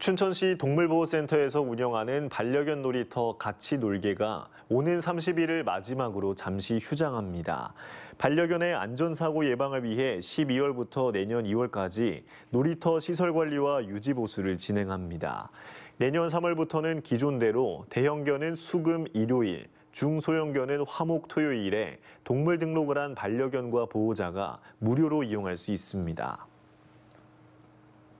춘천시 동물보호센터에서 운영하는 반려견 놀이터 같이 놀개가 오는 30일을 마지막으로 잠시 휴장합니다. 반려견의 안전사고 예방을 위해 12월부터 내년 2월까지 놀이터 시설 관리와 유지 보수를 진행합니다. 내년 3월부터는 기존대로 대형견은 수금 일요일, 중소형견은 화목 토요일에 동물 등록을 한 반려견과 보호자가 무료로 이용할 수 있습니다.